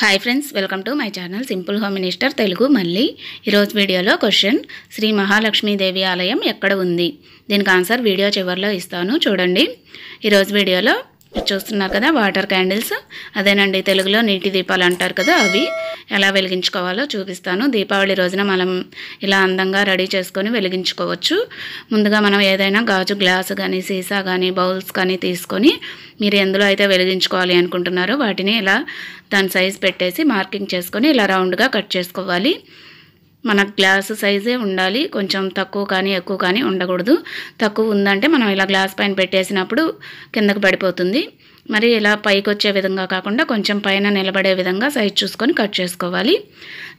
hi friends welcome to my channel simple home minister Telugu మళ్ళీ ఈరోజు వీడియోలో క్వశ్చన్ శ్రీ మహాలక్ష్మీదేవి ఆలయం ఎక్కడ ఉంది దీనికి ఆన్సర్ వీడియో చివరిలో ఇస్తాను చూడండి ఈరోజు వీడియోలో చూస్తున్నారు కదా వాటర్ క్యాండిల్స్ అదేనండి తెలుగులో నీటి దీపాలు అంటారు కదా అవి ఎలా వెలిగించుకోవాలో చూపిస్తాను దీపావళి రోజున మనం ఇలా అందంగా రెడీ చేసుకొని వెలిగించుకోవచ్చు ముందుగా మనం ఏదైనా గాజు గ్లాసు కానీ సీసా కానీ బౌల్స్ కానీ తీసుకొని మీరు ఎందులో అయితే వెలిగించుకోవాలి అనుకుంటున్నారో వాటిని ఇలా దాని సైజ్ పెట్టేసి మార్కింగ్ చేసుకొని ఇలా రౌండ్గా కట్ చేసుకోవాలి మన గ్లాసు సైజే ఉండాలి కొంచెం తక్కువ కానీ ఎక్కువ కానీ ఉండకూడదు తక్కువ ఉందంటే మనం ఇలా గ్లాస్ పైన పెట్టేసినప్పుడు కిందకు పడిపోతుంది మరి ఇలా పైకి వచ్చే విధంగా కాకుండా కొంచెం పైన నిలబడే విధంగా సైజ్ చూసుకొని కట్ చేసుకోవాలి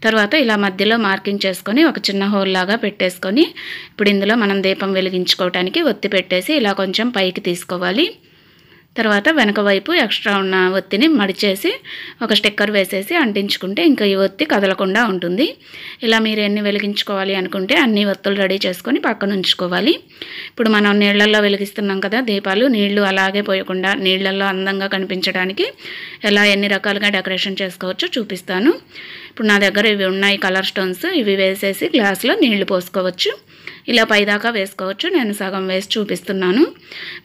తర్వాత ఇలా మధ్యలో మార్కింగ్ చేసుకొని ఒక చిన్న హోల్ లాగా పెట్టేసుకొని ఇప్పుడు ఇందులో మనం దీపం వెలిగించుకోవడానికి ఒత్తి పెట్టేసి ఇలా కొంచెం పైకి తీసుకోవాలి తర్వాత వెనక వైపు ఎక్స్ట్రా ఉన్న ఒత్తిని మడిచేసి ఒక స్టిక్కర్ వేసేసి అంటించుకుంటే ఇంకా ఈ ఒత్తి కదలకుండా ఉంటుంది ఇలా మీరు ఎన్ని వెలిగించుకోవాలి అనుకుంటే అన్ని ఒత్తులు రెడీ చేసుకొని పక్కన ఉంచుకోవాలి ఇప్పుడు మనం నీళ్ళల్లో వెలిగిస్తున్నాం కదా దీపాలు నీళ్లు అలాగే పోయకుండా నీళ్ళల్లో అందంగా కనిపించడానికి ఎలా ఎన్ని రకాలుగా డెకరేషన్ చేసుకోవచ్చో చూపిస్తాను ఇప్పుడు నా దగ్గర ఇవి ఉన్నాయి కలర్ స్టోన్స్ ఇవి వేసేసి గ్లాస్లో నీళ్లు పోసుకోవచ్చు ఇలా పైదాకా వేసుకోవచ్చు నేను సగం వేసి చూపిస్తున్నాను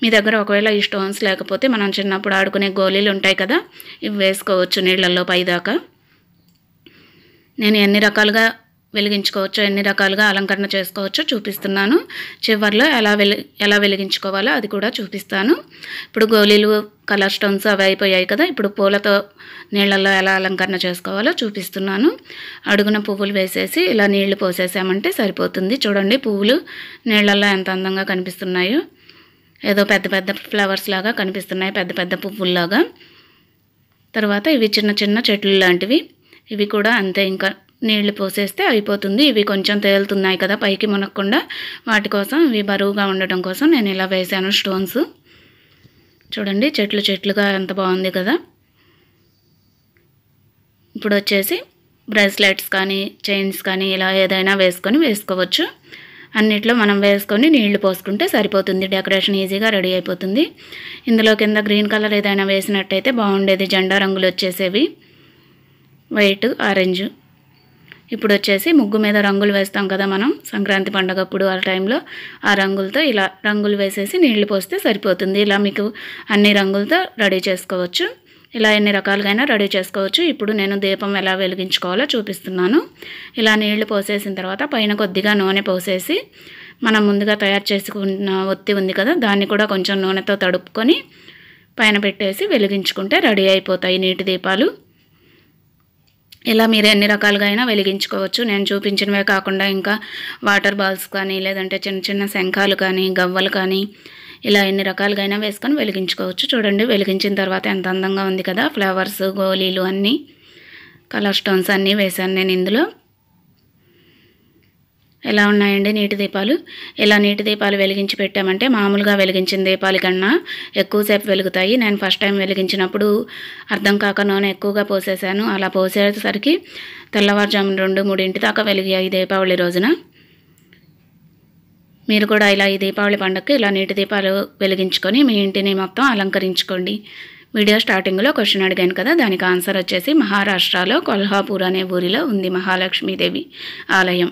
మీ దగ్గర ఒకవేళ ఈ స్టోన్స్ లేకపోతే మనం చిన్నప్పుడు ఆడుకునే గోళీలు ఉంటాయి కదా ఇవి వేసుకోవచ్చు నీళ్లలో పైదాకా నేను ఎన్ని రకాలుగా వెలిగించుకోవచ్చు ఎన్ని రకాలుగా అలంకరణ చేసుకోవచ్చో చూపిస్తున్నాను చివరిలో ఎలా వెలి ఎలా వెలిగించుకోవాలో అది కూడా చూపిస్తాను ఇప్పుడు గోళీలు కలర్ స్టోన్స్ అవి అయిపోయాయి కదా ఇప్పుడు పూలతో నీళ్ళల్లో ఎలా అలంకరణ చేసుకోవాలో చూపిస్తున్నాను అడుగున పువ్వులు వేసేసి ఇలా నీళ్లు పోసేసామంటే సరిపోతుంది చూడండి పువ్వులు నీళ్ళల్లో ఎంత అందంగా కనిపిస్తున్నాయో ఏదో పెద్ద పెద్ద ఫ్లవర్స్ లాగా కనిపిస్తున్నాయి పెద్ద పెద్ద పువ్వుల్లాగా తర్వాత ఇవి చిన్న చిన్న చెట్లు లాంటివి ఇవి కూడా అంతే ఇంకా నీళ్లు పోసేస్తే అయిపోతుంది ఇవి కొంచెం తేలుతున్నాయి కదా పైకి మునక్కుండా వాటి కోసం ఇవి బరువుగా ఉండటం కోసం నేను ఇలా వేసాను స్టోన్స్ చూడండి చెట్లు చెట్లుగా ఎంత బాగుంది కదా ఇప్పుడు వచ్చేసి బ్రేస్లెట్స్ కానీ చైన్స్ కానీ ఇలా ఏదైనా వేసుకొని వేసుకోవచ్చు అన్నిట్లో మనం వేసుకొని నీళ్లు పోసుకుంటే సరిపోతుంది డెకరేషన్ ఈజీగా రెడీ అయిపోతుంది ఇందులో కింద గ్రీన్ కలర్ ఏదైనా వేసినట్టయితే బాగుండేది జెండా రంగులు వచ్చేసేవి వైట్ ఆరెంజ్ ఇప్పుడు వచ్చేసి ముగ్గు మీద రంగులు వేస్తాం కదా మనం సంక్రాంతి పండుగ అప్పుడు ఆ టైంలో ఆ రంగులతో ఇలా రంగులు వేసేసి నీళ్లు పోస్తే సరిపోతుంది ఇలా మీకు అన్ని రంగులతో రెడీ చేసుకోవచ్చు ఇలా ఎన్ని రకాలుగా రెడీ చేసుకోవచ్చు ఇప్పుడు నేను దీపం ఎలా వెలిగించుకోవాలో చూపిస్తున్నాను ఇలా నీళ్లు పోసేసిన తర్వాత పైన కొద్దిగా నూనె పోసేసి మనం ముందుగా తయారు చేసుకున్న ఒత్తి ఉంది కదా దాన్ని కూడా కొంచెం నూనెతో తడుపుకొని పైన పెట్టేసి వెలిగించుకుంటే రెడీ అయిపోతాయి నీటి దీపాలు ఇలా మీరు ఎన్ని రకాలుగా అయినా వెలిగించుకోవచ్చు నేను చూపించినవే కాకుండా ఇంకా వాటర్ బాల్స్ కానీ లేదంటే చిన్న చిన్న శంఖాలు కానీ గవ్వలు కానీ ఇలా ఎన్ని రకాలుగా వేసుకొని వెలిగించుకోవచ్చు చూడండి వెలిగించిన తర్వాత ఎంత అందంగా ఉంది కదా ఫ్లవర్స్ గోళీలు అన్నీ కలర్ స్టోన్స్ అన్నీ వేశాను నేను ఇందులో ఎలా ఉన్నాయండి నీటి దీపాలు ఇలా నీటి దీపాలు వెలిగించి పెట్టామంటే మామూలుగా వెలిగించిన దీపాల కన్నా ఎక్కువసేపు వెలుగుతాయి నేను ఫస్ట్ టైం వెలిగించినప్పుడు అర్థం కాక నూనె ఎక్కువగా పోసేసాను అలా పోసేసరికి తెల్లవారుజామున రెండు మూడింటి దాకా వెలిగాయి దీపావళి రోజున మీరు కూడా ఇలా ఈ దీపావళి పండుగకి ఇలా నీటి దీపాలు వెలిగించుకొని మీ ఇంటిని మొత్తం అలంకరించుకోండి వీడియో స్టార్టింగ్లో క్వశ్చన్ అడిగాను కదా దానికి ఆన్సర్ వచ్చేసి మహారాష్ట్రలో కొల్హాపూర్ అనే ఊరిలో ఉంది మహాలక్ష్మీదేవి ఆలయం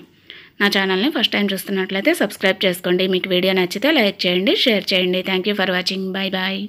నా ఛానల్ని ఫస్ట్ టైం చూస్తున్నట్లయితే సబ్స్క్రైబ్ చేసుకోండి మీకు వీడియో నచ్చితే లైక్ చేయండి షేర్ చేయండి thank for watching bye bye